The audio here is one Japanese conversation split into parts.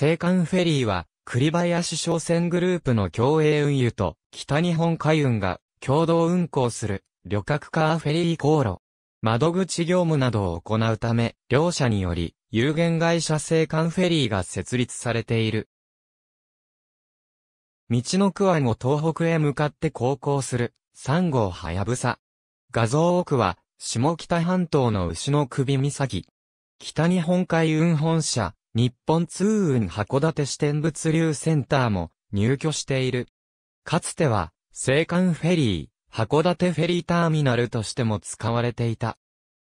青函フェリーは、栗林商船グループの共栄運輸と北日本海運が共同運行する旅客カーフェリー航路。窓口業務などを行うため、両社により、有限会社青函フェリーが設立されている。道の区湾を東北へ向かって航行する、3号はやぶさ。画像奥は、下北半島の牛の首岬。北日本海運本社、日本通運函館支店物流センターも入居している。かつては、青函フェリー、函館フェリーターミナルとしても使われていた。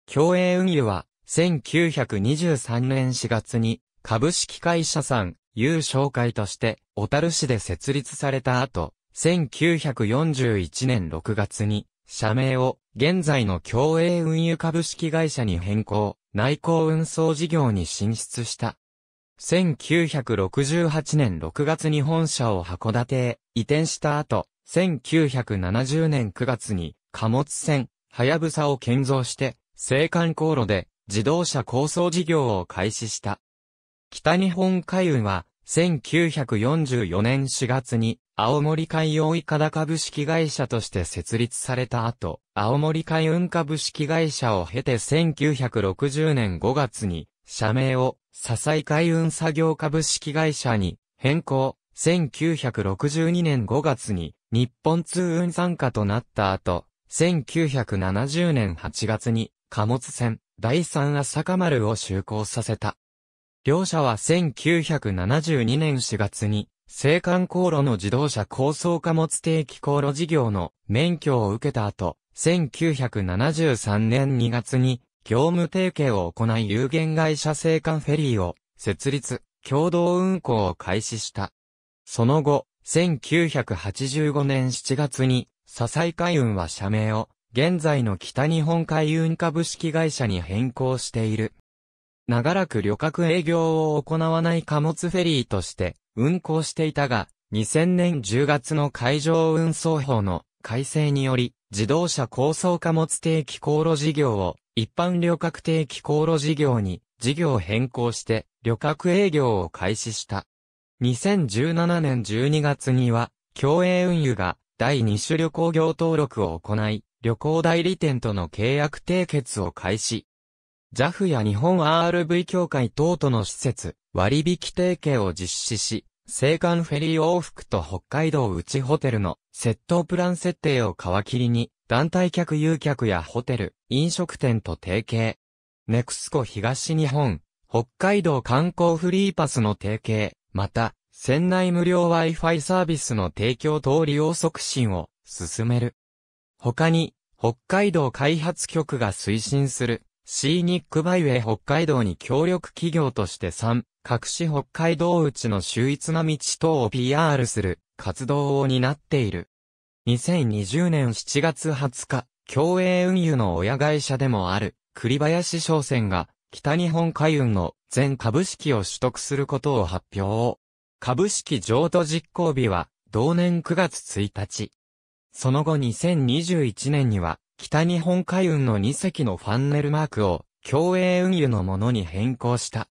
競泳運輸は、1923年4月に、株式会社さん、有商会として、小樽市で設立された後、1941年6月に、社名を、現在の競泳運輸株式会社に変更。内航運送事業に進出した。1968年6月に本社を函館へ移転した後、1970年9月に貨物船、はやぶさを建造して、青函航路で自動車構想事業を開始した。北日本海運は、1944年4月に青森海洋いかだ株式会社として設立された後、青森海運株式会社を経て1960年5月に、社名を、笹井海運作業株式会社に変更。1962年5月に、日本通運参加となった後、1970年8月に、貨物船、第三朝香丸を就航させた。両社は1972年4月に、青函航路の自動車高層貨物定期航路事業の免許を受けた後、1973年2月に業務提携を行い有限会社生還フェリーを設立、共同運行を開始した。その後、1985年7月に、笹井海運は社名を、現在の北日本海運株式会社に変更している。長らく旅客営業を行わない貨物フェリーとして運行していたが、2000年10月の海上運送法の改正により、自動車高層貨物定期航路事業を、一般旅客定期航路事業に、事業変更して、旅客営業を開始した。2017年12月には、共営運輸が、第2種旅行業登録を行い、旅行代理店との契約締結を開始。JAF や日本 RV 協会等との施設、割引提携を実施し、青函フェリー往復と北海道内ホテルの窃盗プラン設定を皮切りに、団体客誘客やホテル、飲食店と提携。ネクスコ東日本、北海道観光フリーパスの提携、また、船内無料 Wi-Fi サービスの提供等利用促進を進める。他に、北海道開発局が推進する、シーニックバイウェイ北海道に協力企業として3、各市北海道内の秀逸な道等を PR する活動を担っている。2020年7月20日、競泳運輸の親会社でもある栗林商船が北日本海運の全株式を取得することを発表。株式譲渡実行日は同年9月1日。その後2021年には北日本海運の2隻のファンネルマークを競泳運輸のものに変更した。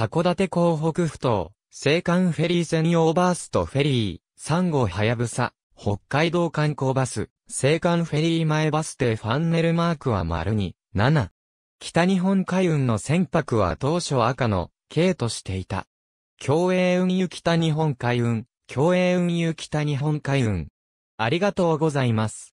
函館港北ふ頭、青函フェリー専用バースとフェリー、3号はやぶさ、北海道観光バス、青函フェリー前バス停ファンネルマークは丸に、7。北日本海運の船舶は当初赤の、K としていた。共栄運輸北日本海運、共栄運輸北日本海運。ありがとうございます。